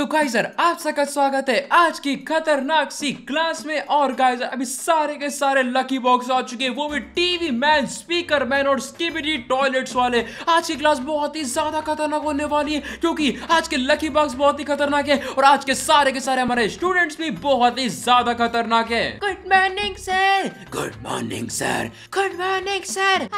तो गाइजर आप सबका स्वागत है आज की खतरनाक सी क्लास में और गाइजर अभी सारे के सारे लकी बॉक्स आ चुके हैं वो भी टीवी मैन स्पीकर मैन और स्किबिडी टॉयलेट्स वाले आज की क्लास बहुत ही ज्यादा खतरनाक होने वाली है क्योंकि आज के लकी बॉक्स बहुत ही खतरनाक है और आज के सारे के सारे हमारे स्टूडेंट्स भी बहुत ही ज्यादा खतरनाक है good morning sir good morning sir good morning sir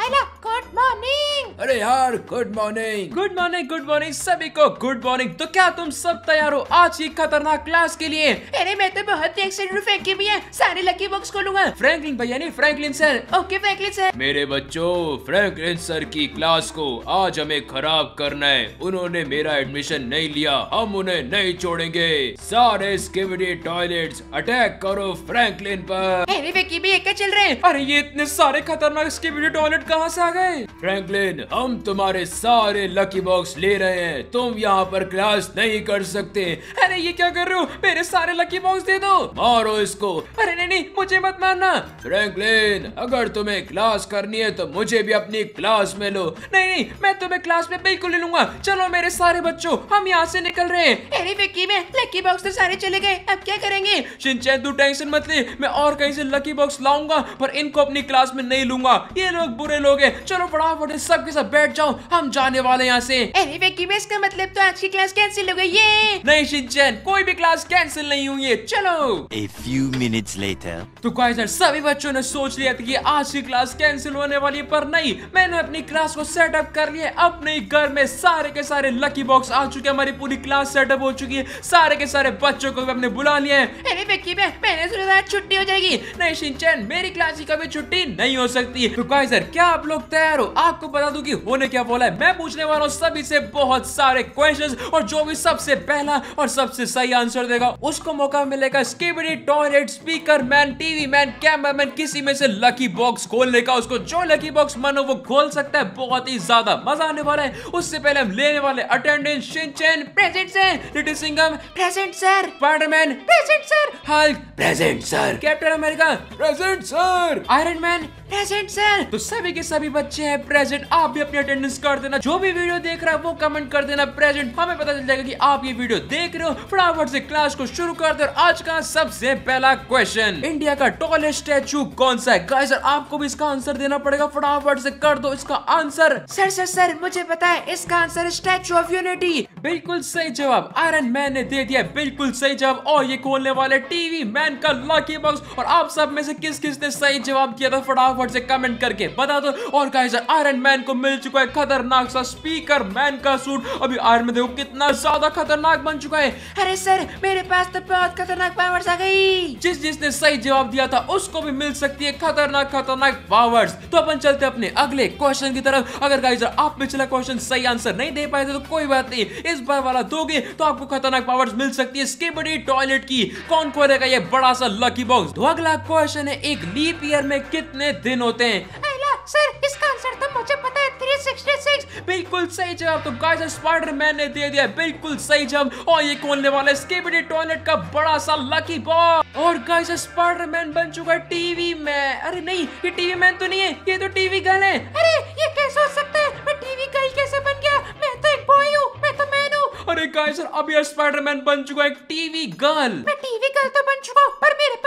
good morning अरे यार good morning good morning good morning सभी को गुड मॉर्निंग तो क्या तुम सब तैयार करो आज की खतरनाक क्लास के लिए अरे मैं तो बहुत फेंकी भी है सारे लकी बॉक्स खोलूंगा फ्रैंकलिन भैया ने Franklin sir okay Franklin sir मेरे बच्चों फ्रैंकलिन सर की क्लास को आज हमें खराब करना है उन्होंने मेरा एडमिशन नहीं लिया हम उन्हें नहीं छोड़ेंगे सारे स्किविडी टॉयलेट अटैक करो फ्रैंकलिन पर अरे भी एक चल रहे अरे ये इतने सारे खतरनाक स्किविडी टॉयलेट कहाँ ऐसी आ गए फ्रेंकलिन हम तुम्हारे सारे लकी बॉक्स ले रहे हैं तुम यहाँ पर क्लास नहीं कर सकते चाहिए अरे ये क्या कर रहे हो मेरे सारे लकी बॉक्स दे दो मारो इसको अरे नहीं नहीं मुझे मत मारना फ्रैंकलिन अगर तुम्हें क्लास करनी है तो मुझे भी अपनी क्लास में लो नहीं नहीं मैं तुम्हें क्लास में बिल्कुल ले लूंगा चलो मेरे सारे बच्चों हम यहाँ से निकल रहे हैं अरे विक्की में लकी बॉक्स तो सारे चले गए अब क्या करेंगे शिनचैन तू टेंशन मत ले मैं और कहीं से लकी बॉक्स लाऊंगा पर इनको अपनी क्लास में नहीं लूंगा ये लोग बुरे लोग हैं चलो फटाफट सबके साथ बैठ जाओ हम जाने वाले यहाँ से अरे विक्की में इसका मतलब तो आज की क्लास कैंसिल हो गई ये नहीं शिनचैन कोई भी क्लास कैंसिल नहीं हुई है चलो A few minutes later. तो गाइस सभी बच्चों ने सोच लिया था कि आज की क्लास कैंसिल होने वाली है पर नहीं मैंने अपनी क्लास को सेटअप कर लिया अपने घर में सारे के सारे लकी बॉक्स आ चुके हैं हमारी पूरी क्लास सेटअप हो चुकी है सारे के सारे बच्चों को भी हमने बुला लिया है अरे विक्की मैं मैंने सुना था छुट्टी हो जाएगी नहीं शिनचैन मेरी क्लास की कभी छुट्टी नहीं हो सकती तो गाइस क्या आप लोग तैयार हो आपको बता दूं कि होने क्या बोला है मैं पूछने वाला हूँ सभी से बहुत सारे क्वेश्चन और जो भी सबसे पहला करना और सबसे सही आंसर देगा उसको मौका मिलेगा skibidi toilet speaker man TV man camera man किसी में से लकी बॉक्स खोलने का उसको जो लकी बॉक्स मानो वो खोल सकता है बहुत ही ज्यादा मजा आने वाला है उससे पहले हम लेने वाले attendance Shinchan present sir little Singham present sir Spiderman present sir Hulk present sir Captain America present sir Iron Man present sir तो सभी के सभी बच्चे हैं प्रेजेंट आप भी अपनी अटेंडेंस कर देना जो भी वीडियो देख रहा है वो कमेंट कर देना प्रेजेंट हमें पता चल जाएगा कि आप ये वीडियो देख रहे हो फटाफट से क्लास को शुरू कर दो आज का सबसे पहला क्वेश्चन इंडिया का टॉलेस्ट स्टैचू कौन सा है गाइस सर आपको भी इसका आंसर देना पड़ेगा फटाफट से कर दो इसका आंसर सर सर सर मुझे पता है इसका आंसर स्टेचू ऑफ यूनिटी बिल्कुल सही जवाब आयरन मैन ने दे दिया बिल्कुल सही जवाब और ये खोलने वाले टीवी मैन का लकी बॉक्स और आप सब में से किस किस ने सही जवाब दिया था फटाफट फटाफट से कमेंट करके बता दो और गाइस आयरन मैन को मिल चुका है खतरनाक सा स्पीकर मैन का सूट अभी आयरन मैन देखो कितना ज्यादा खतरनाक बन चुका है अरे सर मेरे पास तो बहुत खतरनाक पावर्स आ गई जिस जिसने सही जवाब दिया था उसको भी मिल सकती है खतरनाक खतरनाक पावर्स तो अपन चलते अपने अगले क्वेश्चन की तरफ अगर गाइस आप पिछला क्वेश्चन सही आंसर नहीं दे पाए थे तो कोई बात नहीं इस बार वाला दोगे तो आपको खतरनाक पावर्स मिल सकती है स्केबडी टॉयलेट की कौन खोलेगा ये बड़ा सा लकी बॉक्स तो अगला क्वेश्चन है एक लीप ईयर में कितने दिन दिन होते हैं सर इसका आंसर तो मुझे पता है 366 बिल्कुल सही जवाब तो गाइस स्पाइडरमैन ने दे दिया बिल्कुल सही जवाब और ये खोलने वाला स्कीबिडी टॉयलेट का बड़ा सा लकी बॉय और गाइस स्पाइडरमैन बन चुका है टीवी मैन अरे नहीं ये टीवी मैन तो नहीं है ये तो टीवी गर्ल है अरे ये कैसे हो सकता है मैं टीवी गर्ल कैसे बन गया मैं तो एक बॉय हूं मैं तो मैन हूं अरे गाइस अब ये स्पाइडरमैन बन चुका है एक टीवी गर्ल मैं टीवी गर्ल तो बन चुका हूं पर मेरे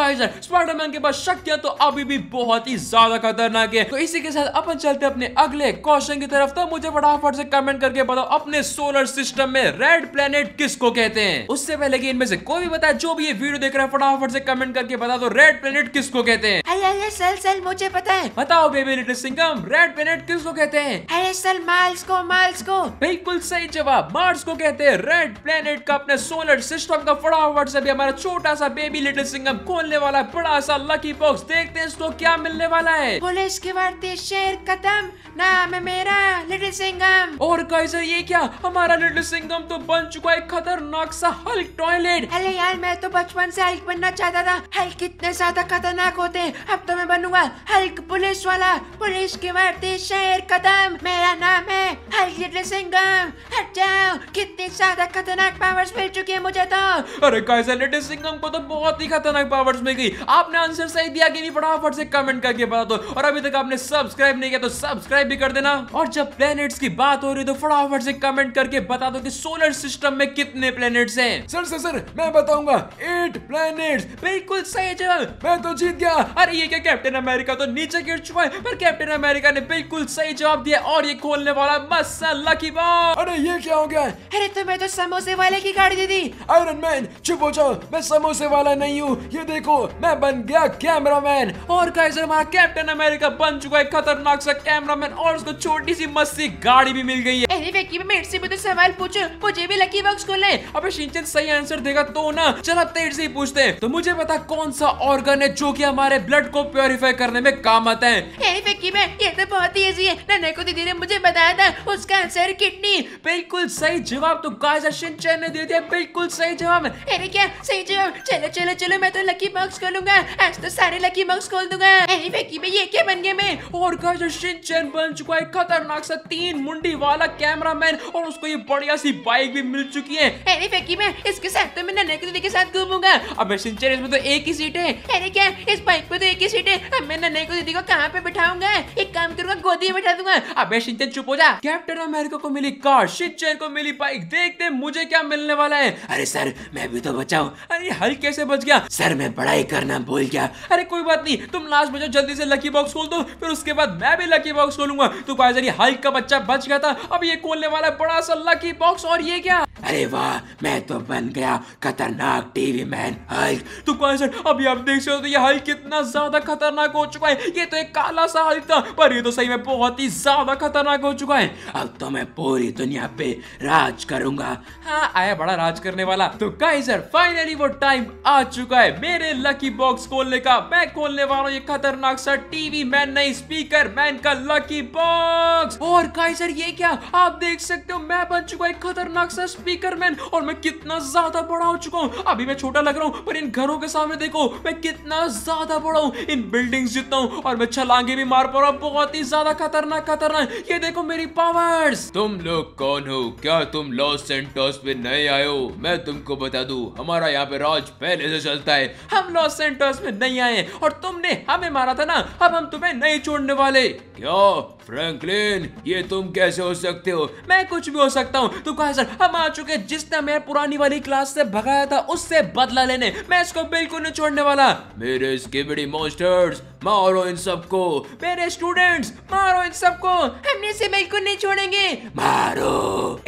काइजर स्पाइडरमैन के पास शक्तियां तो अभी भी बहुत ही ज्यादा खतरनाक है तो इसी के साथ अपन चलते अपने अगले क्वेश्चन की तरफ तो मुझे फटाफट से कमेंट करके बताओ अपने सोलर सिस्टम में रेड प्लेनेट किसको कहते हैं उससे पहले कि इनमें से कोई भी बताए जो भी ये वीडियो देख रहा है फटाफट से कमेंट करके बता दो रेड प्लेनेट किसको कहते हैं अरे अरे सर सर मुझे पता है बताओ baby little Singham red planet किसको कहते हैं अरे सर मार्स को मार्स को बिल्कुल सही जवाब मार्स को कहते हैं रेड प्लेनेट का अपने सोलर सिस्टम का फटाफट से भी हमारा छोटा सा बेबी लिटिल सिंगम खोल मिलने वाला है बड़ा सा लकी बॉक्स देखते हैं इसको क्या मिलने वाला है पुलिस की वर्ती शेर कदम नाम है मेरा लिटिल सिंगम और कैसे ये क्या हमारा लिटिल सिंगम तो बन चुका है खतरनाक सा हल्क टॉयलेट अरे यार मैं तो बचपन से हल्क बनना चाहता था हल्क कितने ज्यादा खतरनाक होते हैं अब तो मैं बनूंगा हल्क पुलिस वाला पुलिस की वर्ती शेर कदम मेरा नाम है हल्क लिटिल सिंगम हट जाओ कितनी ज्यादा खतरनाक पावर्स मिल चुकी है मुझे तो अरे कैसे लिटिल सिंगम को तो बहुत ही खतरनाक पावर फटाफट में गई आपने आंसर सही दिया कि नहीं फटाफट से कमेंट करके बता दो और अभी तक आपने सब्सक्राइब नहीं किया तो सब्सक्राइब भी कर देना और जब प्लेनेट्स की बात हो रही तो फटाफट से कमेंट करके बता दो कि सोलर सिस्टम में कितने प्लेनेट्स हैं सर सर सर मैं बताऊंगा एट प्लेनेट्स बिल्कुल सही जवाब मैं तो जीत गया अरे ये क्या कैप्टन अमेरिका तो नीचे गिर चुका है पर कैप्टन अमेरिका ने बिल्कुल सही जवाब दिया और ये खोलने वाला मसल लकी बॉल अरे ये क्या हो गया अरे तुम्हें तो, तो समोसे वाले की गाड़ी दे दी आयरन मैन चुप हो जाओ मैं समोसे वाला नहीं हूँ ये देख देखो मैं बन गया कैमरामैन और कैसे हमारा कैप्टन अमेरिका बन चुका है खतरनाक सा कैमरामैन और उसको छोटी सी मस्ती गाड़ी भी मिल गई है मेरे से भी तो सवाल पूछो मुझे भी लकी बॉक्स को ले अब शिंचन सही आंसर देगा तो ना चलो तेज से ही पूछते हैं तो मुझे पता कौन सा ऑर्गन है जो की हमारे ब्लड को प्योरीफाई करने में काम आता है की मैं ये तो बहुत ही इजी है नन्हे को दीदी ने मुझे बताया था उसका आंसर किडनी बिल्कुल सही जवाब तो गाइस अश्विन चैन ने दे दिया बिल्कुल सही जवाब अरे क्या सही जवाब चलो चलो चलो मैं तो लकी बॉक्स खोलूंगा आज तो सारे लकी बॉक्स खोल दूंगा अरे ये क्या बन गया मैं और गाइस अश्विन चैन बन चुका है खतरनाक सा तीन मुंडी वाला कैमरामैन और उसको ये बढ़िया सी बाइक भी मिल चुकी है अरे विक्की मैं इसके साथ तो मैं नन्हे को दीदी के साथ घूमूंगा अब अश्विन चैन इसमें तो एक ही सीट है अरे क्या इस बाइक पे तो एक ही सीट है अब मैं नन्हे को दीदी को कहाँ पे बिठाऊंगा है एक काम करूंगा गोदी में बैठा दूंगा अबे शिनचैन चुप हो जा कैप्टन अमेरिका को मिली कार शिनचैन को मिली बाइक देख दे मुझे क्या मिलने वाला है अरे सर मैं भी तो बचा हूँ अरे हल कैसे बच गया सर मैं पढ़ाई करना भूल गया अरे कोई बात नहीं तुम लास्ट बचो जल्दी से लकी बॉक्स खोल दो फिर उसके बाद मैं भी लकी बॉक्स खोलूंगा तो गाइस अरे हल्क का बच्चा बच गया था अब ये खोलने वाला बड़ा सा लकी बॉक्स और ये क्या अरे वाह मैं तो बन गया खतरनाक टीवी मैन हल्क तो कौन सर अभी आप देख सकते हो तो ये हल्क कितना ज्यादा खतरनाक हो चुका है ये तो एक काला सा हल्क था पर ये तो सही में बहुत ही ज्यादा खतरनाक हो चुका है अब तो मैं पूरी दुनिया पे राज करूंगा हाँ आया बड़ा राज करने वाला तो कहीं सर फाइनली वो टाइम आ चुका है मेरे लकी बॉक्स खोलने का मैं खोलने वाला हूँ ये खतरनाक सा टीवी मैन नहीं स्पीकर मैन का लकी बॉक्स और कहीं सर ये क्या आप देख सकते हो मैं बन चुका है खतरनाक सा स्पीकर स्टिकर मैन और मैं कितना ज्यादा बड़ा हो चुका हूँ अभी मैं छोटा लग रहा हूँ पर इन घरों के सामने देखो मैं कितना ज्यादा बड़ा हूँ इन बिल्डिंग्स जीतता हूँ और मैं छलांगे भी मार पा रहा हूँ बहुत ही ज्यादा खतरनाक खतरनाक ये देखो मेरी पावर्स तुम लोग कौन हो क्या तुम लॉस सेंटोस में नए आए हो मैं तुमको बता दू हमारा यहाँ पे राज पहले से चलता है हम लॉस सेंटोस में नहीं आए और तुमने हमें मारा था ना अब हम तुम्हें नहीं छोड़ने वाले क्यों फ्रैंकलिन ये तुम कैसे हो सकते हो मैं कुछ भी हो सकता हूँ तो कहा सर हम आ चुके जिसने मेरे पुरानी वाली क्लास से भगाया था उससे बदला लेने मैं इसको बिल्कुल नहीं छोड़ने वाला मेरे बड़ी मोस्टर्स मारो इन सबको मेरे स्टूडेंट्स मारो इन सबको हमने इसे बिल्कुल नहीं छोड़ेंगे मारो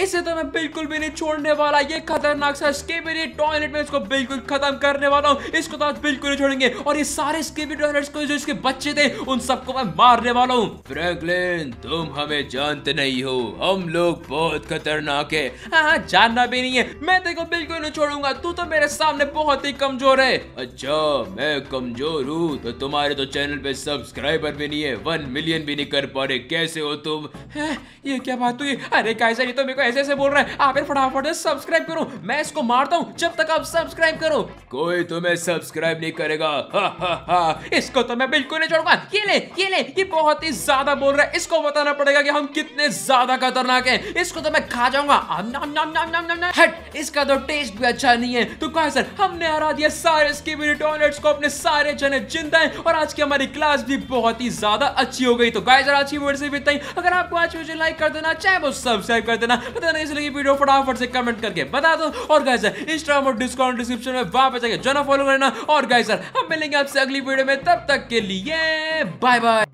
इसे तो मैं बिल्कुल भी नहीं छोड़ने वाला ये खतरनाक सा स्केबेरी टॉयलेट में इसको बिल्कुल खत्म करने वाला हूँ इसको तो आज बिल्कुल नहीं छोड़ेंगे और ये सारे स्केबेरी टॉयलेट को जो इसके बच्चे थे उन सबको मैं मारने वाला हूँ फ्रैंकलिन तुम हमें जानते नहीं हो हम लोग बहुत खतरनाक है हाँ, हाँ जानना भी नहीं है मैं देखो बिल्कुल नहीं छोड़ूंगा तू तो मेरे सामने बहुत ही कमजोर है अच्छा मैं कमजोर हूँ तो तुम्हारे तो चैनल पे सब्सक्राइबर भी नहीं है वन मिलियन भी नहीं कर पा रहे कैसे हो तुम है? ये क्या बात हुई अरे कैसे ये तो मेरे को ऐसे ऐसे बोल रहा है आप फटाफट से सब्सक्राइब करो मैं इसको मारता हूँ जब तक आप सब्सक्राइब करो कोई तुम्हें सब्सक्राइब नहीं करेगा हा, हा, हा। इसको तो मैं बिल्कुल नहीं छोड़ूंगा ये ले ये ले ये बहुत ही ज्यादा बोल रहा है इसको बताना पड़ेगा कि हम कितने ज्यादा खतरनाक है इसको तो मैं खा जाऊंगा इसका तो टेस्ट भी अच्छा नहीं है तो कहा हमने हरा दिया सारे को अपने सारे जने जिंदा है और आज के हमारी क्लास भी बहुत ही ज्यादा अच्छी हो गई तो गाय जरा अच्छी वीडियो से भी इतना अगर आपको आज वीडियो लाइक कर देना चाहे वो सब्सक्राइब कर देना पता नहीं इसलिए वीडियो फटाफट से कमेंट करके बता दो और सर इंस्टाग्राम और डिस्काउंट डिस्क्रिप्शन में वापस पर जाकर जो फॉलो करना और गाय सर हम मिलेंगे आपसे अगली वीडियो में तब तक के लिए बाय बाय